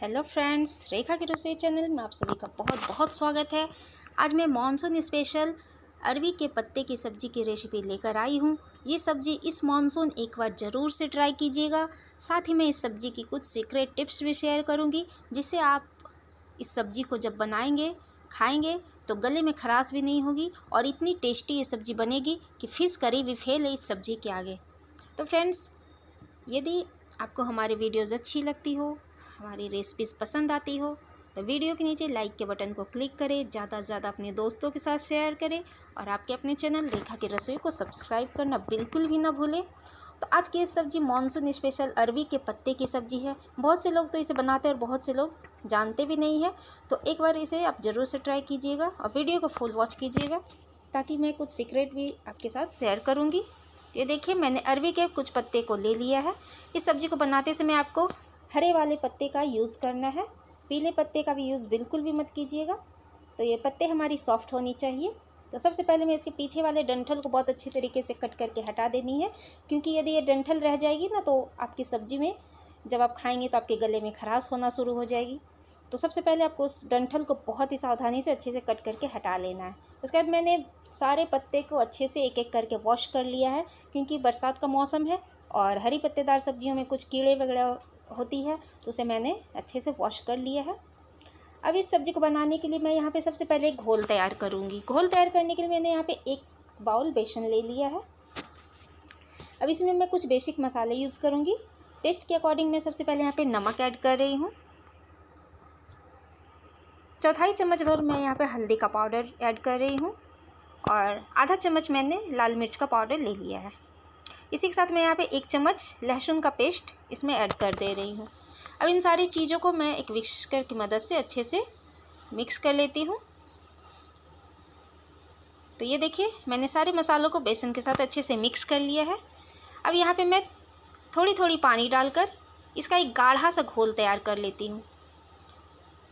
hello friends रेखा की रसोई channel में आप सभी का बहुत बहुत स्वागत है आज मैं मानसून स्पेशल अरवी के पत्ते की सब्ज़ी की रेसिपी लेकर आई हूँ ये सब्ज़ी इस मानसून एक बार ज़रूर से ट्राई कीजिएगा साथ ही मैं इस सब्ज़ी की कुछ सीक्रेट टिप्स भी शेयर करूँगी जिससे आप इस सब्ज़ी को जब बनाएंगे खाएंगे तो गले में खराश भी नहीं होगी और इतनी टेस्टी ये सब्ज़ी बनेगी कि फिस करी भी फेल है इस सब्ज़ी के आगे तो फ्रेंड्स यदि आपको हमारी वीडियोज़ अच्छी लगती हो हमारी रेसिपीज़ पसंद आती हो तो वीडियो के नीचे लाइक के बटन को क्लिक करें ज़्यादा से ज़्यादा अपने दोस्तों के साथ शेयर करें और आपके अपने चैनल रेखा की रसोई को सब्सक्राइब करना बिल्कुल भी ना भूलें तो आज की ये सब्ज़ी मानसून स्पेशल अरवी के पत्ते की सब्ज़ी है बहुत से लोग तो इसे बनाते हैं और बहुत से लोग जानते भी नहीं है तो एक बार इसे आप ज़रूर से ट्राई कीजिएगा और वीडियो को फुल वॉच कीजिएगा ताकि मैं कुछ सीक्रेट भी आपके साथ शेयर करूँगी ये देखिए मैंने अरवी के कुछ पत्ते को ले लिया है इस सब्ज़ी को बनाते समय आपको हरे वाले पत्ते का यूज़ करना है पीले पत्ते का भी यूज़ बिल्कुल भी मत कीजिएगा तो ये पत्ते हमारी सॉफ्ट होनी चाहिए तो सबसे पहले मैं इसके पीछे वाले डंठल को बहुत अच्छे तरीके से कट करके हटा देनी है क्योंकि यदि ये डंठल रह जाएगी ना तो आपकी सब्जी में जब आप खाएंगे तो आपके गले में खराश होना शुरू हो जाएगी तो सबसे पहले आपको उस डंठल को बहुत ही सावधानी से अच्छे से कट करके हटा लेना है उसके बाद मैंने सारे पत्ते को अच्छे से एक एक करके वॉश कर लिया है क्योंकि बरसात का मौसम है और हरी पत्तेदार सब्जियों में कुछ कीड़े वगैरह होती है तो उसे मैंने अच्छे से वॉश कर लिया है अब इस सब्ज़ी को बनाने के लिए मैं यहाँ पे सबसे पहले एक घोल तैयार करूँगी घोल तैयार करने के लिए मैंने यहाँ पे एक बाउल बेसन ले लिया है अब इसमें मैं कुछ बेसिक मसाले यूज़ करूँगी टेस्ट के अकॉर्डिंग मैं सबसे पहले यहाँ पे नमक ऐड कर रही हूँ चौथाई चम्मच भर मैं यहाँ पर हल्दी का पाउडर ऐड कर रही हूँ और आधा चम्मच मैंने लाल मिर्च का पाउडर ले लिया है इसी के साथ मैं यहाँ पे एक चम्मच लहसुन का पेस्ट इसमें ऐड कर दे रही हूँ अब इन सारी चीज़ों को मैं एक विक्सकर की मदद से अच्छे से मिक्स कर लेती हूँ तो ये देखिए मैंने सारे मसालों को बेसन के साथ अच्छे से मिक्स कर लिया है अब यहाँ पे मैं थोड़ी थोड़ी पानी डालकर इसका एक गाढ़ा सा घोल तैयार कर लेती हूँ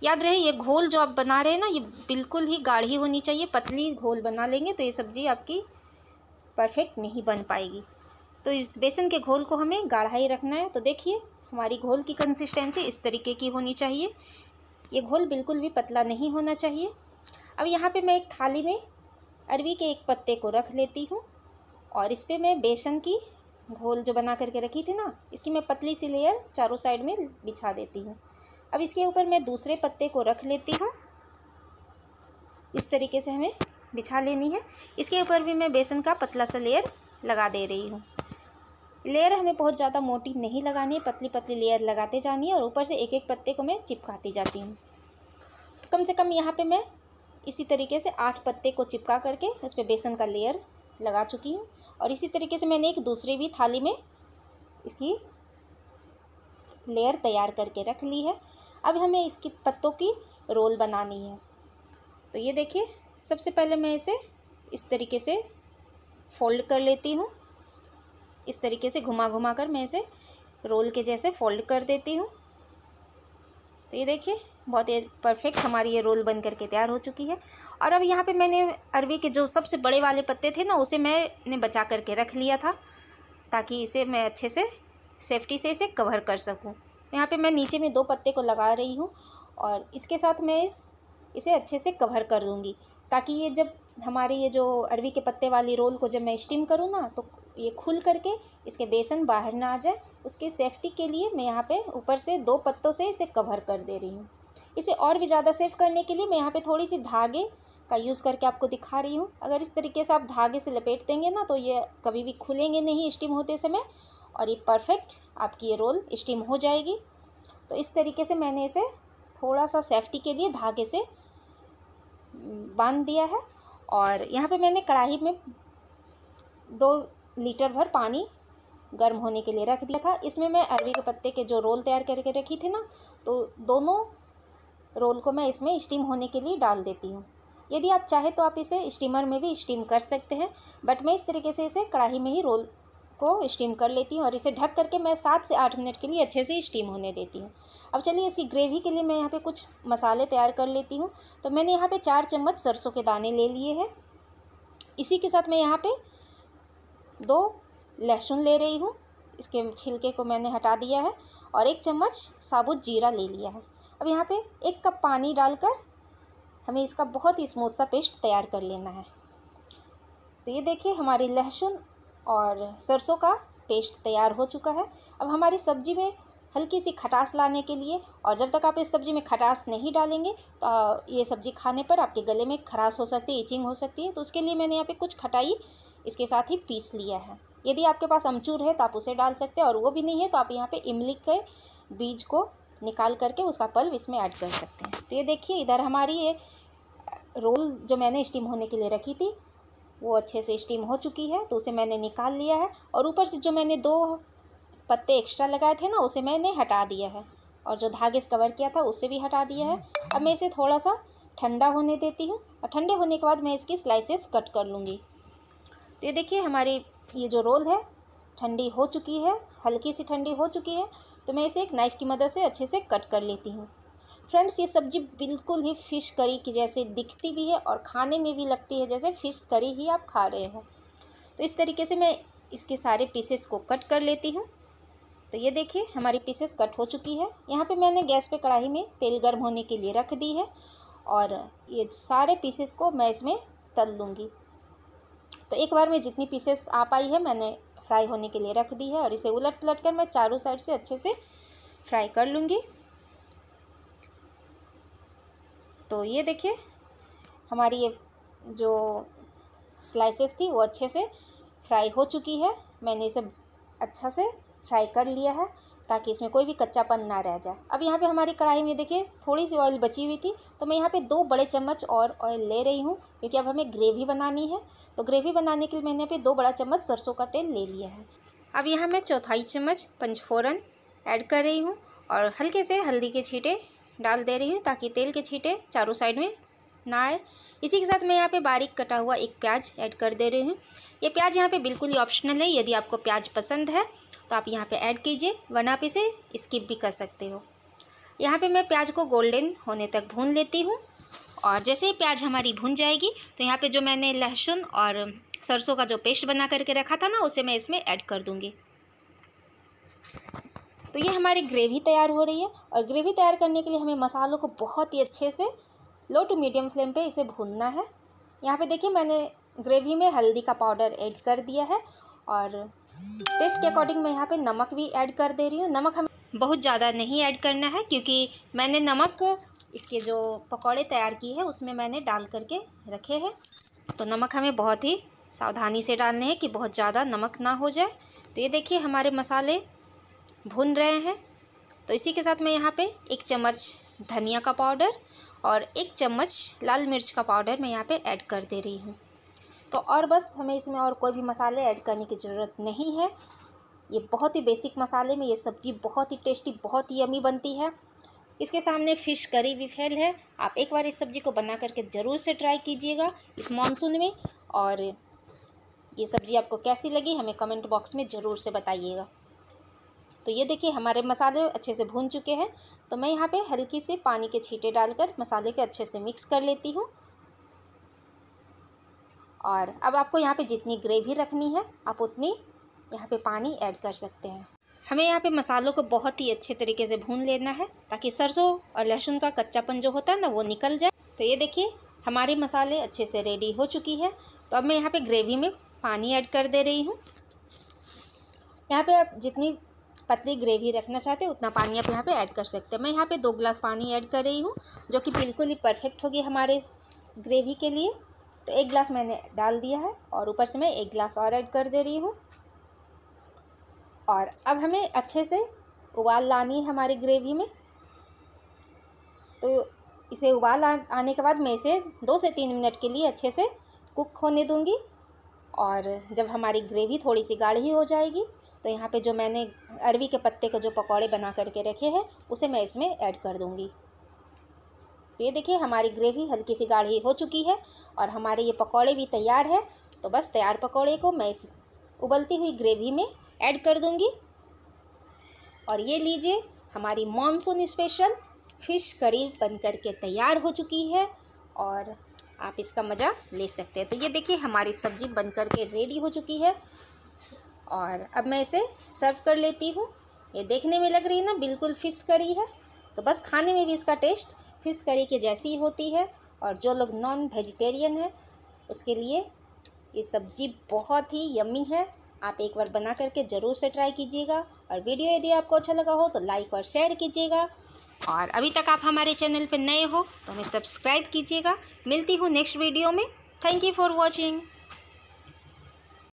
याद रहे ये घोल जो आप बना रहे हैं ना ये बिल्कुल ही गाढ़ी होनी चाहिए पतली घोल बना लेंगे तो ये सब्ज़ी आपकी परफेक्ट नहीं बन पाएगी तो इस बेसन के घोल को हमें गाढ़ा ही रखना है तो देखिए हमारी घोल की कंसिस्टेंसी इस तरीके की होनी चाहिए ये घोल बिल्कुल भी पतला नहीं होना चाहिए अब यहाँ पे मैं एक थाली में अरवी के एक पत्ते को रख लेती हूँ और इस पर मैं बेसन की घोल जो बना करके रखी थी ना इसकी मैं पतली सी लेयर चारों साइड में बिछा देती हूँ अब इसके ऊपर मैं दूसरे पत्ते को रख लेती हूँ इस तरीके से हमें बिछा लेनी है इसके ऊपर भी मैं बेसन का पतला सा लेयर लगा दे रही हूँ लेयर हमें बहुत ज़्यादा मोटी नहीं लगानी है पतली पतली लेयर लगाते जानी है और ऊपर से एक एक पत्ते को मैं चिपकाती जाती हूँ कम से कम यहाँ पे मैं इसी तरीके से आठ पत्ते को चिपका करके उस पर बेसन का लेयर लगा चुकी हूँ और इसी तरीके से मैंने एक दूसरी भी थाली में इसकी लेयर तैयार करके रख ली है अब हमें इसकी पत्तों की रोल बनानी है तो ये देखिए सबसे पहले मैं इसे इस तरीके से फोल्ड कर लेती हूँ इस तरीके से घुमा घुमा कर मैं इसे रोल के जैसे फोल्ड कर देती हूँ तो ये देखिए बहुत ही परफेक्ट हमारी ये रोल बन करके तैयार हो चुकी है और अब यहाँ पे मैंने अरवी के जो सबसे बड़े वाले पत्ते थे ना उसे मैंने बचा करके रख लिया था ताकि इसे मैं अच्छे से सेफ्टी से इसे कवर कर सकूँ तो यहाँ पे मैं नीचे में दो पत्ते को लगा रही हूँ और इसके साथ मैं इस इसे अच्छे से कवर कर दूँगी ताकि ये जब हमारे ये जो अरवी के पत्ते वाली रोल को जब मैं स्टीम करूँ ना तो ये खुल करके इसके बेसन बाहर ना आ जाए उसके सेफ्टी के लिए मैं यहाँ पे ऊपर से दो पत्तों से इसे कवर कर दे रही हूँ इसे और भी ज़्यादा सेफ करने के लिए मैं यहाँ पे थोड़ी सी धागे का यूज़ करके आपको दिखा रही हूँ अगर इस तरीके से आप धागे से लपेट देंगे ना तो ये कभी भी खुलेंगे नहीं स्टीम होते समय और ये परफेक्ट आपकी ये रोल स्टीम हो जाएगी तो इस तरीके से मैंने इसे थोड़ा सा सेफ्टी के लिए धागे से बांध दिया है और यहाँ पे मैंने कढ़ाई में दो लीटर भर पानी गर्म होने के लिए रख दिया था इसमें मैं अरबी के पत्ते के जो रोल तैयार करके रखी थी ना तो दोनों रोल को मैं इसमें स्टीम होने के लिए डाल देती हूँ यदि आप चाहे तो आप इसे स्टीमर में भी स्टीम कर सकते हैं बट मैं इस तरीके से इसे कढ़ाई में ही रोल को स्टीम कर लेती हूँ और इसे ढक करके मैं सात से आठ मिनट के लिए अच्छे से स्टीम होने देती हूँ अब चलिए इसकी ग्रेवी के लिए मैं यहाँ पे कुछ मसाले तैयार कर लेती हूँ तो मैंने यहाँ पे चार चम्मच सरसों के दाने ले लिए हैं इसी के साथ मैं यहाँ पर दो लहसुन ले रही हूँ इसके छिलके को मैंने हटा दिया है और एक चम्मच साबुत जीरा ले लिया है अब यहाँ पे एक कप पानी डालकर हमें इसका बहुत ही स्मूथ सा पेस्ट तैयार कर लेना है तो ये देखिए हमारी लहसुन और सरसों का पेस्ट तैयार हो चुका है अब हमारी सब्ज़ी में हल्की सी खटास लाने के लिए और जब तक आप इस सब्ज़ी में खटास नहीं डालेंगे तो ये सब्ज़ी खाने पर आपके गले में खराश हो सकती है इचिंग हो सकती है तो उसके लिए मैंने यहाँ पे कुछ खटाई इसके साथ ही पीस लिया है यदि आपके पास अमचूर है तो आप उसे डाल सकते हैं और वो भी नहीं है तो आप यहाँ पे इमली के बीज को निकाल करके उसका पल्व इसमें ऐड कर सकते हैं तो ये देखिए इधर हमारी ये रोल जो मैंने स्टीम होने के लिए रखी थी वो अच्छे से स्टीम हो चुकी है तो उसे मैंने निकाल लिया है और ऊपर से जो मैंने दो पत्ते एक्स्ट्रा लगाए थे ना उसे मैंने हटा दिया है और जो धागे से कवर किया था उससे भी हटा दिया है अब मैं इसे थोड़ा सा ठंडा होने देती हूँ और ठंडे होने के बाद मैं इसकी स्लाइसेस कट कर लूँगी तो ये देखिए हमारी ये जो रोल है ठंडी हो चुकी है हल्की सी ठंडी हो चुकी है तो मैं इसे एक नाइफ़ की मदद से अच्छे से कट कर लेती हूँ फ्रेंड्स ये सब्जी बिल्कुल ही फ़िश करी की जैसे दिखती भी है और खाने में भी लगती है जैसे फ़िश करी ही आप खा रहे हो तो इस तरीके से मैं इसके सारे पीसेस को कट कर लेती हूँ तो ये देखिए हमारी पीसेस कट हो चुकी है यहाँ पे मैंने गैस पे कढ़ाई में तेल गर्म होने के लिए रख दी है और ये सारे पीसेस को मैं इसमें तल लूँगी तो एक बार में जितनी पीसेस आ पाई है मैंने फ्राई होने के लिए रख दी है और इसे उलट पलट कर मैं चारों साइड से अच्छे से फ्राई कर लूँगी तो ये देखिए हमारी ये जो स्लाइसेस थी वो अच्छे से फ्राई हो चुकी है मैंने इसे अच्छा से फ्राई कर लिया है ताकि इसमें कोई भी कच्चापन ना रह जाए अब यहाँ पे हमारी कढ़ाई में देखिए थोड़ी सी ऑयल बची हुई थी तो मैं यहाँ पे दो बड़े चम्मच और ऑयल ले रही हूँ क्योंकि अब हमें ग्रेवी बनानी है तो ग्रेवी बनाने के लिए मैंने यहाँ पर दो बड़ा चम्मच सरसों का तेल ले लिया है अब यहाँ मैं चौथाई चम्मच पंचफोरन ऐड कर रही हूँ और हल्के से हल्दी के छीटे डाल दे रही हूँ ताकि तेल के छीटे चारों साइड में ना आए इसी के साथ मैं यहाँ पे बारीक कटा हुआ एक प्याज ऐड कर दे रही हूँ ये प्याज यहाँ पे बिल्कुल ही ऑप्शनल है यदि आपको प्याज पसंद है तो आप यहाँ पे ऐड कीजिए वरना आप इसे स्किप भी कर सकते हो यहाँ पे मैं प्याज को गोल्डन होने तक भून लेती हूँ और जैसे ही प्याज हमारी भून जाएगी तो यहाँ पे जो मैंने लहसुन और सरसों का जो पेस्ट बना करके रखा था ना उसे मैं इसमें ऐड कर दूँगी तो ये हमारी ग्रेवी तैयार हो रही है और ग्रेवी तैयार करने के लिए हमें मसालों को बहुत ही अच्छे से लो टू मीडियम फ्लेम पर इसे भूनना है यहाँ पर देखिए मैंने ग्रेवी में हल्दी का पाउडर ऐड कर दिया है और टेस्ट के अकॉर्डिंग मैं यहाँ पे नमक भी ऐड कर दे रही हूँ नमक हमें बहुत ज़्यादा नहीं ऐड करना है क्योंकि मैंने नमक इसके जो पकौड़े तैयार किए हैं उसमें मैंने डाल करके रखे हैं तो नमक हमें बहुत ही सावधानी से डालने हैं कि बहुत ज़्यादा नमक ना हो जाए तो ये देखिए हमारे मसाले भुन रहे हैं तो इसी के साथ मैं यहाँ पे एक चम्मच धनिया का पाउडर और एक चम्मच लाल मिर्च का पाउडर मैं यहाँ पे ऐड कर दे रही हूँ तो और बस हमें इसमें और कोई भी मसाले ऐड करने की ज़रूरत नहीं है ये बहुत ही बेसिक मसाले में ये सब्ज़ी बहुत ही टेस्टी बहुत ही अमी बनती है इसके सामने फ़िश करी भी फैल है आप एक बार इस सब्ज़ी को बना करके ज़रूर से ट्राई कीजिएगा इस मानसून में और ये सब्ज़ी आपको कैसी लगी हमें कमेंट बॉक्स में ज़रूर से बताइएगा तो ये देखिए हमारे मसाले अच्छे से भून चुके हैं तो मैं यहाँ पे हल्की से पानी के छींटे डालकर मसाले के अच्छे से मिक्स कर लेती हूँ और अब आपको यहाँ पे जितनी ग्रेवी रखनी है आप उतनी यहाँ पे पानी ऐड कर सकते हैं हमें यहाँ पे मसालों को बहुत ही अच्छे तरीके से भून लेना है ताकि सरसों और लहसुन का कच्चापन जो होता है ना वो निकल जाए तो ये देखिए हमारे मसाले अच्छे से रेडी हो चुकी है तो अब मैं यहाँ पर ग्रेवी में पानी ऐड कर दे रही हूँ यहाँ पर आप जितनी पतली ग्रेवी रखना चाहते हैं उतना पानी आप यहाँ पे ऐड कर सकते हैं मैं यहाँ पे दो ग्लास पानी ऐड कर रही हूँ जो कि बिल्कुल ही परफेक्ट होगी हमारे ग्रेवी के लिए तो एक गिलास मैंने डाल दिया है और ऊपर से मैं एक गिलास और ऐड कर दे रही हूँ और अब हमें अच्छे से उबाल लानी है हमारी ग्रेवी में तो इसे उबाल आने के बाद मैं इसे दो से तीन मिनट के लिए अच्छे से कुक होने दूँगी और जब हमारी ग्रेवी थोड़ी सी गाढ़ी हो जाएगी तो यहाँ पे जो मैंने अरवी के पत्ते के जो पकौड़े बना करके रखे हैं उसे मैं इसमें ऐड कर दूँगी तो ये देखिए हमारी ग्रेवी हल्की सी गाढ़ी हो चुकी है और हमारे ये पकौड़े भी तैयार है तो बस तैयार पकौड़े को मैं इस उबलती हुई ग्रेवी में ऐड कर दूँगी और ये लीजिए हमारी मानसून स्पेशल फ़िश करी बन कर के तैयार हो चुकी है और आप इसका मज़ा ले सकते हैं तो ये देखिए हमारी सब्ज़ी बन कर के रेडी हो चुकी है और अब मैं इसे सर्व कर लेती हूँ ये देखने में लग रही है ना बिल्कुल फ़िश करी है तो बस खाने में भी इसका टेस्ट फ़िश करी के जैसी होती है और जो लोग नॉन वेजिटेरियन है उसके लिए ये सब्जी बहुत ही यम्मी है आप एक बार बना करके ज़रूर से ट्राई कीजिएगा और वीडियो यदि आपको अच्छा लगा हो तो लाइक और शेयर कीजिएगा और अभी तक आप हमारे चैनल पर नए हो तो हमें सब्सक्राइब कीजिएगा मिलती हूँ नेक्स्ट वीडियो में थैंक यू फॉर वॉचिंग